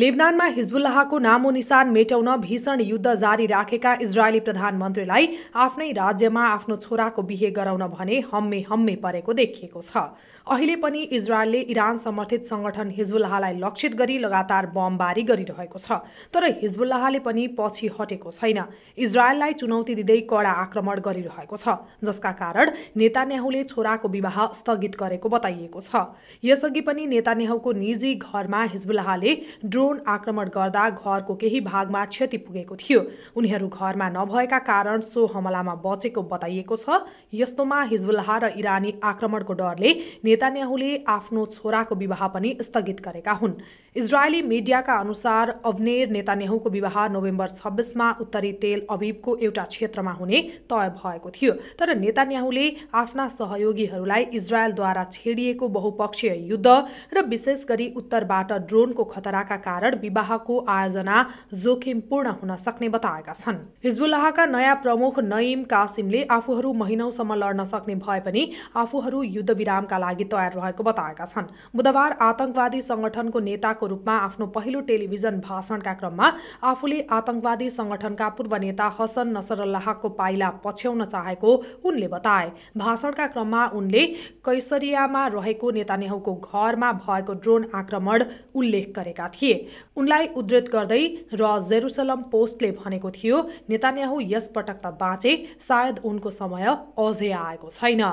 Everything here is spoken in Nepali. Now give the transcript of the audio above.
लेबनानमा हिजबुल्लाहको नामो निशान मेटाउन भीषण युद्ध जारी राखेका इजरायली प्रधानमन्त्रीलाई आफ्नै राज्यमा आफ्नो छोराको बिहे गराउन भने हम्मे हम्मे परेको देखिएको छ अहिले पनि इजरायलले इरान समर्थित संगठन हिजबुल्लाहलाई लक्षित गरी लगातार बमबारी गरिरहेको छ तर हिजबुल्लाहले पनि पछि हटेको छैन इजरायललाई चुनौती दिँदै कडा आक्रमण गरिरहेको छ जसका कारण नेतान्याहुले छोराको विवाह स्थगित गरेको बताइएको छ यसअघि पनि नेतान्याहुको निजी घरमा हिजबुल्लाहले ड्रो ड्रोन आक्रमण गर्दा घरको केही भागमा क्षति पुगेको थियो उनीहरू घरमा नभएका कारण सो हमलामा बचेको बताइएको छ यस्तोमा हिजबुल्लाह र इरानी आक्रमणको डरले नेतान्याहुले आफ्नो छोराको विवाह पनि स्थगित गरेका हुन् इजरायली मिडियाका अनुसार अवनेर नेतान्याहुको विवाह नोभेम्बर छब्बिसमा उत्तरी तेल अभिबको एउटा क्षेत्रमा हुने तय भएको थियो तर नेतान्याहुले आफ्ना सहयोगीहरूलाई इजरायलद्वारा छेडिएको बहुपक्षीय युद्ध र विशेष गरी उत्तरबाट ड्रोनको खतराका कारण कारण विवाहको आयोजना जोखिमपूर्ण हुन सक्ने बताएका छन् हिजबुल्लाहका नयाँ प्रमुख नयिम कासिमले आफूहरू महिनौसम्म लड्न सक्ने भए पनि आफूहरू युद्धविरामका लागि तयार रहेको बताएका छन् बुधबार आतंकवादी संगठनको नेताको रूपमा आफ्नो पहिलो टेलिभिजन भाषणका क्रममा आफूले आतंकवादी संगठनका पूर्व नेता हसन नसरल्लाहको पाइला पछ्याउन चाहेको उनले बताए भाषणका क्रममा उनले कैसरियामा रहेको नेता नेतान्याहुको घरमा भएको ड्रोन आक्रमण उल्लेख गरेका थिए उनलाई उद्धृत गर्दै र जेरुसलम पोस्टले भनेको थियो नेतान्याहु यस त बाँचे सायद उनको समय अझै आएको छैन